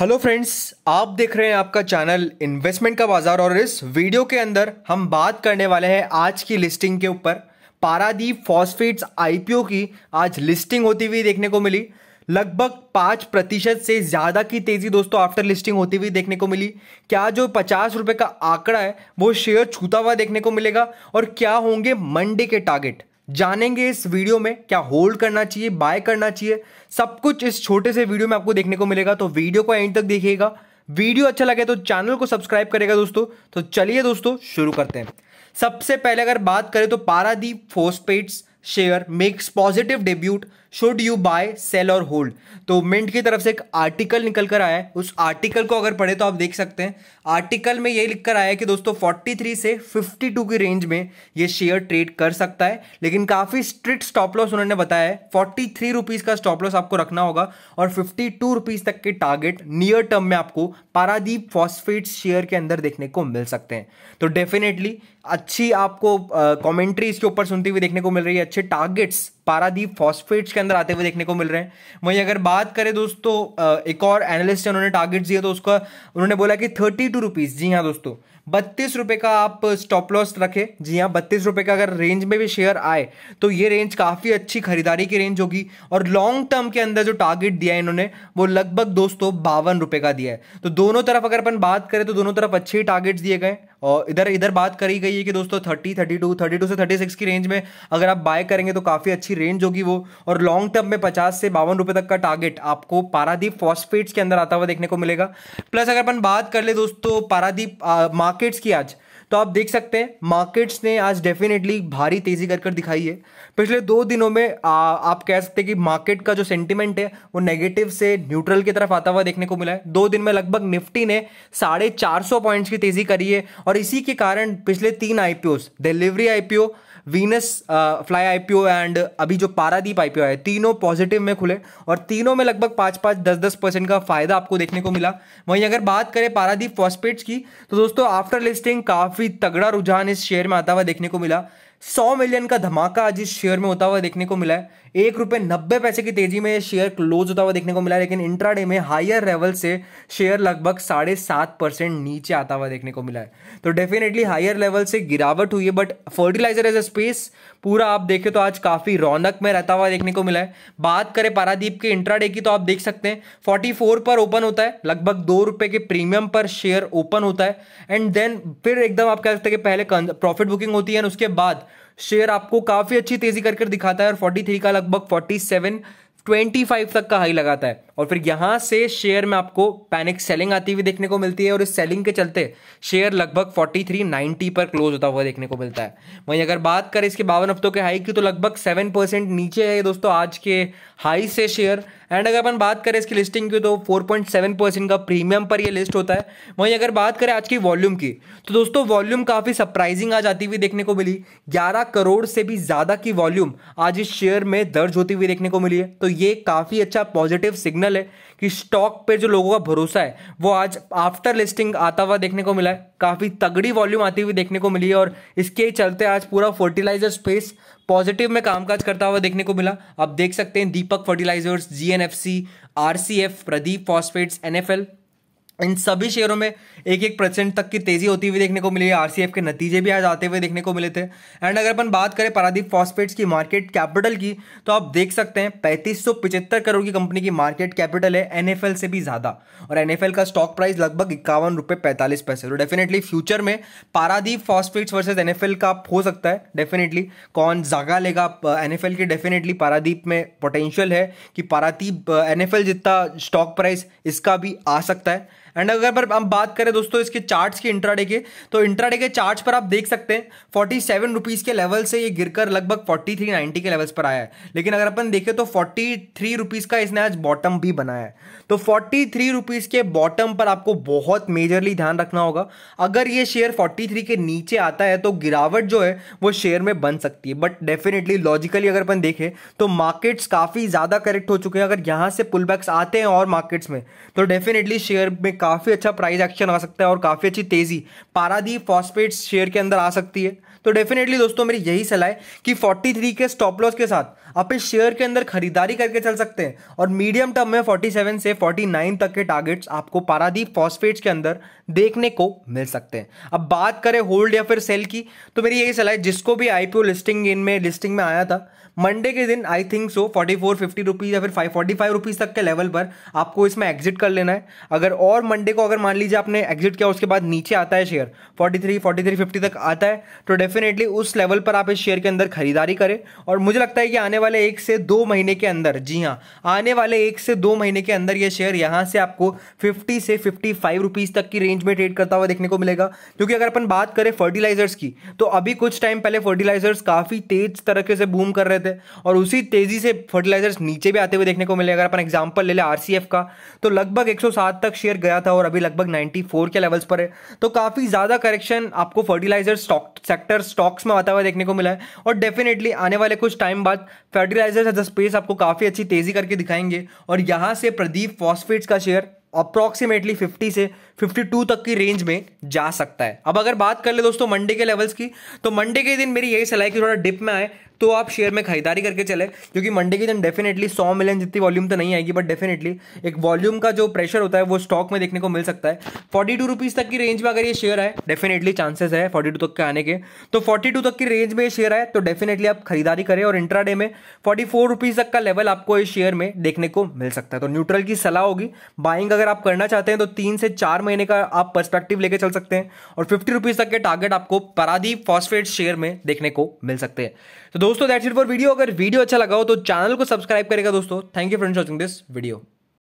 hello friends आप देख रहे हैं आपका चैनल इन्वेस्टमेंट का बाजार और इस वीडियो के अंदर हम बात करने वाले हैं आज की लिस्टिंग के ऊपर पारादीप फॉस्फेट्स आईपीओ की आज लिस्टिंग होती हुई देखने को मिली लगभग पाँच प्रतिशत से ज़्यादा की तेज़ी दोस्तों आफ्टर लिस्टिंग होती हुई देखने को मिली क्या जो पचास रुपये का आंकड़ा है वो शेयर छूता हुआ देखने को मिलेगा और क्या होंगे मंडे के टारगेट जानेंगे इस वीडियो में क्या होल्ड करना चाहिए बाय करना चाहिए सब कुछ इस छोटे से वीडियो में आपको देखने को मिलेगा तो वीडियो को एंड तक देखिएगा वीडियो अच्छा लगे तो चैनल को सब्सक्राइब करेगा दोस्तों तो चलिए दोस्तों शुरू करते हैं सबसे पहले अगर बात करें तो Paradeep phosphates share makes positive debut should you buy sell or hold तो मिंट की तरफ से एक आर्टिकल निकल कर आया है उस आर्टिकल को अगर पढ़े तो आप देख सकते हैं आर्टिकल में ये लिख कर आया है कि दोस्तों 43 से 52 की रेंज में ये शेयर ट्रेड कर सकता है लेकिन काफ़ी स्ट्रिक्ट स्टॉप लॉस उन्होंने बताया है फोर्टी थ्री रुपीज़ का स्टॉप लॉस आपको रखना होगा और फिफ्टी टू रुपीज़ तक के टारगेट नियर टर्म में आपको पारादीप फॉस्फेट शेयर के अंदर देखने को मिल सकते हैं तो डेफिनेटली अच्छी आपको कमेंट्री इसके ऊपर सुनती हुई देखने को मिल रही है अच्छे टारगेट्स पारादीप फॉस्फेट्स के अंदर आते हुए देखने को मिल रहे हैं वहीं अगर बात करें दोस्तों एक और एनालिस्ट उन्होंने टारगेट दिया तो उसका उन्होंने बोला कि थर्टी टू रुपीज़ जी हाँ दोस्तों बत्तीस रुपये का आप स्टॉप लॉस रखें जी हाँ बत्तीस रुपये का अगर रेंज में भी शेयर आए तो ये रेंज काफ़ी अच्छी खरीदारी की रेंज होगी और लॉन्ग टर्म के अंदर जो टारगेट दिया है इन्होंने वो लगभग दोस्तों बावन रुपये का दिया है तो दोनों तरफ अगर अपन बात करें तो दोनों तरफ अच्छे ही टारगेट्स दिए गए और इधर इधर बात करी गई है कि दोस्तों thirty thirty two thirty two से थर्टी सिक्स की रेंज में अगर आप बाय करेंगे तो काफ़ी अच्छी अच्छी रेंज होगी वो और लॉन्ग टर्म में पचास से बावन रुपए तक का टारगेट आपको पारादीप फॉस्फेट्स के अंदर आता हुआ देखने को मिलेगा प्लस अगर अपन बात कर ले दोस्तों पारादीप मार्केट्स की आज तो आप देख सकते हैं मार्केट्स ने आज डेफिनेटली भारी तेजी कर कर दिखाई है पिछले दो दिनों में आ, आप कह सकते हैं कि मार्केट का जो सेंटिमेंट है वो नेगेटिव से न्यूट्रल की तरफ आता हुआ देखने को मिला है दो दिन में लगभग निफ्टी ने साढ़े चार सौ पॉइंट्स की तेजी करी है और इसी के कारण पिछले तीन IPOs Delhivery IPO Venus fly IPO and अभी जो पारादीप आईपीओ है तीनों पॉजिटिव में खुले और तीनों में लगभग पाँच पाँच दस दस परसेंट का फायदा आपको देखने को मिला वहीं अगर बात करें पारादीप फॉस्पेट्स की तो दोस्तों आफ्टर लिस्टिंग काफ़ी तगड़ा रुझान इस शेयर में आता हुआ देखने को मिला सौ मिलियन का धमाका आज इस शेयर में होता हुआ देखने को मिला है एक रुपये नब्बे पैसे की तेजी में ये शेयर क्लोज होता हुआ देखने को मिला लेकिन इंट्राडे में हायर लेवल से शेयर लगभग साढ़े सात परसेंट नीचे आता हुआ देखने को मिला है तो डेफिनेटली हायर लेवल से गिरावट हुई है but fertilizer as a space पूरा आप देखे तो आज काफ़ी रौनक में रहता हुआ देखने को मिला है बात करें पारादीप के इंट्राडे की तो आप देख सकते हैं 44 पर ओपन होता है लगभग दो रुपए के प्रीमियम पर शेयर ओपन होता है एंड देन फिर एकदम आप कह सकते हैं कि पहले प्रॉफिट बुकिंग होती है एंड उसके बाद शेयर आपको काफ़ी अच्छी तेज़ी करके दिखाता है और 43 का लगभग 47 25 तक का हाई लगाता है और फिर यहां से शेयर में आपको पैनिक सेलिंग आती हुई देखने को मिलती है और इस सेलिंग के चलते शेयर लगभग 4390 पर क्लोज होता हुआ देखने को मिलता है वहीं अगर बात करें इसके बावन हफ्तों के हाई की तो लगभग 7 परसेंट नीचे है दोस्तों आज के हाई से शेयर एंड अगर अपन बात करें इसकी लिस्टिंग की तो 4.7 परसेंट का प्रीमियम पर ये लिस्ट होता है वहीं अगर बात करें आज की वॉल्यूम की तो दोस्तों वॉल्यूम काफ़ी सरप्राइजिंग आ जाती हुई देखने को मिली ग्यारह करोड़ से भी ज़्यादा की वॉल्यूम आज इस शेयर में दर्ज होती हुई देखने को मिली है तो ये काफ़ी अच्छा पॉजिटिव सिग्नल है कि स्टॉक पर जो लोगों का भरोसा है वो आज आफ्टर लिस्टिंग आता हुआ देखने को मिला है काफ़ी तगड़ी वॉल्यूम आती हुई देखने को मिली है और इसके चलते आज पूरा फर्टिलाइजर स्पेस पॉजिटिव में कामकाज करता हुआ देखने को मिला आप देख सकते हैं Deepak fertilizers GNFC RCF R C F Pradeep phosphates N F L इन सभी शेयरों में एक एक परसेंट तक की तेजी होती हुई देखने को मिली है आरसीएफ के नतीजे भी आज आते हुए देखने को मिले थे एंड अगर अपन बात करें पारादीप फॉस्फेट्स की मार्केट कैपिटल की तो आप देख सकते हैं पैंतीस करोड़ की कंपनी की मार्केट कैपिटल है एनएफएल से भी ज़्यादा और एनएफएल का स्टॉक प्राइस लगभग इक्यावन रुपये पैंतालीस पैसे तो डेफिनेटली फ्यूचर में पारादीप फॉस्फेट्स वर्सेज एन का आप हो सकता है डेफिनेटली कौन जगह लेगा एन की डेफिनेटली पारादीप में पोटेंशियल है कि पारादीप एन जितना स्टॉक प्राइस इसका भी आ सकता है एंड अगर पर हम बात करें दोस्तों इसके चार्ट्स की इंट्राडे के तो इंट्राडे के चार्ट्स पर आप देख सकते हैं फोर्टी सेवन रुपीज़ के लेवल से ये गिरकर लगभग फोर्टी थ्री नाइन्टी के लेवल्स पर आया है लेकिन अगर अपन देखें तो फोर्टी थ्री रुपीज़ का इसने आज बॉटम भी बनाया है तो फोर्टी थ्री रुपीज़ के बॉटम पर आपको बहुत मेजरली ध्यान रखना होगा अगर ये शेयर फोर्टी थ्री के नीचे आता है तो गिरावट जो है वो शेयर में बन सकती है बट डेफिनेटली लॉजिकली अगर अपन देखें तो मार्केट्स काफ़ी ज़्यादा करेक्ट हो चुके हैं अगर यहाँ से बैक्स आते हैं और मार्केट्स में तो डेफिनेटली शेयर में काफ़ी अच्छा प्राइस एक्शन आ सकता है और काफ़ी अच्छी तेज़ी पारादीप फॉस्फेट शेयर के अंदर आ सकती है तो डेफिनेटली दोस्तों मेरी यही सलाह है कि 43 के स्टॉप लॉस के साथ आप इस शेयर के अंदर खरीदारी करके चल सकते हैं और मीडियम टर्म में 47 से 49 तक के टारगेट्स आपको पारादीप फॉस्फेट्स के अंदर देखने को मिल सकते हैं अब बात करें होल्ड या फिर सेल की तो मेरी यही सलाह है जिसको भी आई लिस्टिंग इन में लिस्टिंग में आया था मंडे के दिन I think so forty four fifty rupees या फिर फाइव फोर्टी फाइव रुपीज़ तक के लेवल पर आपको इसमें एग्जिट कर लेना है अगर और मंडे को अगर मान लीजिए आपने एग्जिट किया उसके बाद नीचे आता है शेयर 43 43 50 तक आता है तो डेफिनेटली उस लेवल पर आप इस शेयर के अंदर खरीदारी करें और मुझे लगता है कि आने वाले एक से दो महीने के अंदर जी हाँ आने वाले एक से दो महीने के अंदर यह शेयर यहाँ से आपको फिफ्टी से फिफ्टी फाइव तक की रेंज में ट्रेड करता हुआ देखने को मिलेगा क्योंकि अगर अपन बात करें फर्टिलाइजर्स की तो अभी कुछ टाइम पहले फर्टिलाइजर्स काफ़ी तेज तरीके से बूम कर रहे थे और उसी तेज़ी से फर्टिलाइजर्स नीचे भी आते हुए देखने को मिले अगर अपन एग्जाम्पल ले लें आर का तो लगभग एक तक शेयर गया था और अभी लगभग 94 के लेवल्स पर है तो काफ़ी ज़्यादा करेक्शन आपको फर्टिलाइजर स्टॉक सेक्टर स्टॉक्स में आता हुआ देखने को मिला है और डेफिनेटली आने वाले कुछ टाइम बाद फर्टिलाइजर्स एज अ स्पेस आपको काफ़ी अच्छी तेज़ी करके दिखाएंगे और यहां से प्रदीप फॉस्फेट्स का शेयर अप्रॉक्सीमेटली 50 से 52 तक की रेंज में जा सकता है अब अगर बात कर ले दोस्तों मंडे के लेवल्स की तो मंडे के दिन मेरी यही सलाह कि थोड़ा डिप में आए तो आप शेयर में खरीदारी करके चले क्योंकि मंडे के दिन डेफिनेटली सौ मिलियन जितनी वॉल्यूम तो नहीं आएगी बट डेफिनेटली एक वॉल्यूम का जो प्रेशर होता है वो स्टॉक में देखने को मिल सकता है फोर्टी टू रुपीज़ तक की रेंज में अगर ये शेयर है डेफिनेटली चांसेस है फोर्टी टू तक के आने के तो फोर्टी टू तक की रेंज में ये शेयर है तो डेफिनेटली आप खरीदारी करें और इंट्रा में फोर्टी फोर रुपीज़ तक का लेवल आपको इस शेयर में देखने को मिल सकता है तो न्यूट्रल की सलाह होगी बाइंग अगर अगर आप करना चाहते हैं तो तीन से चार महीने का आप परस्पेक्टिव लेके चल सकते हैं और फिफ्टी रुपीज़ तक के टारगेट आपको पराधी फॉस्फेट शेयर में देखने को मिल सकते हैं तो दोस्तों दैट्स इट फॉर वीडियो अगर वीडियो अच्छा लगा हो तो चैनल को सब्सक्राइब करेगा दोस्तों thank you friends watching this video